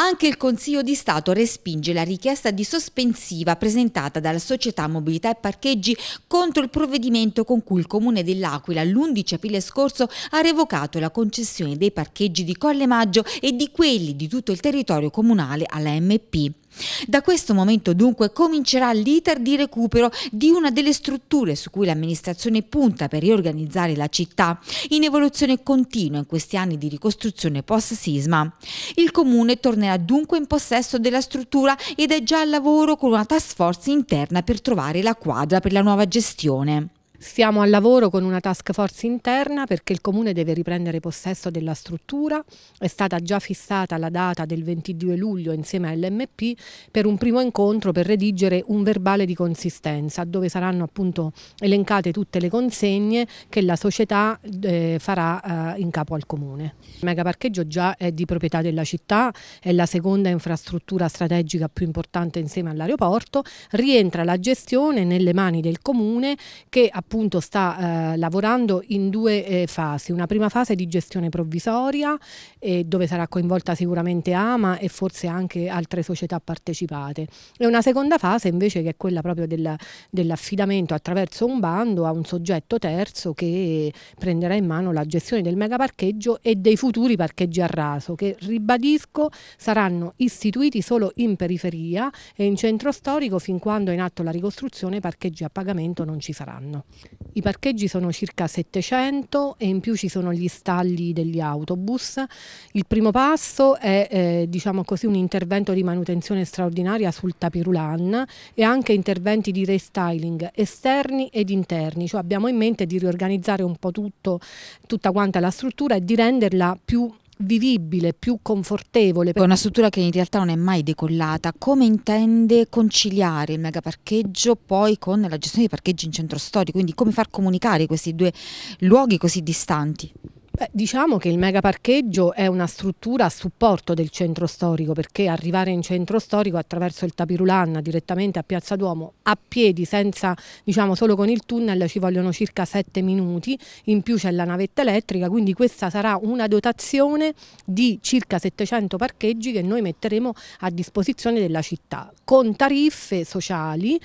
Anche il Consiglio di Stato respinge la richiesta di sospensiva presentata dalla società Mobilità e Parcheggi contro il provvedimento con cui il Comune dell'Aquila l'11 aprile scorso ha revocato la concessione dei parcheggi di Colle Maggio e di quelli di tutto il territorio comunale alla MP. Da questo momento dunque comincerà l'iter di recupero di una delle strutture su cui l'amministrazione punta per riorganizzare la città, in evoluzione continua in questi anni di ricostruzione post-sisma. Il comune tornerà dunque in possesso della struttura ed è già al lavoro con una task force interna per trovare la quadra per la nuova gestione. Stiamo al lavoro con una task force interna perché il Comune deve riprendere possesso della struttura, è stata già fissata la data del 22 luglio insieme all'MP per un primo incontro per redigere un verbale di consistenza dove saranno appunto elencate tutte le consegne che la società eh, farà eh, in capo al Comune. Il megaparcheggio già è di proprietà della città, è la seconda infrastruttura strategica più importante insieme all'aeroporto, rientra la gestione nelle mani del Comune che appunto appunto sta eh, lavorando in due eh, fasi, una prima fase di gestione provvisoria eh, dove sarà coinvolta sicuramente Ama e forse anche altre società partecipate e una seconda fase invece che è quella proprio del, dell'affidamento attraverso un bando a un soggetto terzo che prenderà in mano la gestione del megaparcheggio e dei futuri parcheggi a raso che ribadisco saranno istituiti solo in periferia e in centro storico fin quando è in atto la ricostruzione parcheggi a pagamento non ci saranno. I parcheggi sono circa 700 e in più ci sono gli stalli degli autobus. Il primo passo è eh, diciamo così, un intervento di manutenzione straordinaria sul tapirulan e anche interventi di restyling esterni ed interni. Cioè abbiamo in mente di riorganizzare un po' tutto, tutta quanta la struttura e di renderla più vivibile, più confortevole. È una struttura che in realtà non è mai decollata. Come intende conciliare il megaparcheggio poi con la gestione dei parcheggi in centro storico? Quindi come far comunicare questi due luoghi così distanti? Beh, diciamo che il mega parcheggio è una struttura a supporto del centro storico perché arrivare in centro storico attraverso il Tapirulanna direttamente a Piazza Duomo a piedi senza diciamo solo con il tunnel ci vogliono circa 7 minuti in più c'è la navetta elettrica quindi questa sarà una dotazione di circa 700 parcheggi che noi metteremo a disposizione della città con tariffe sociali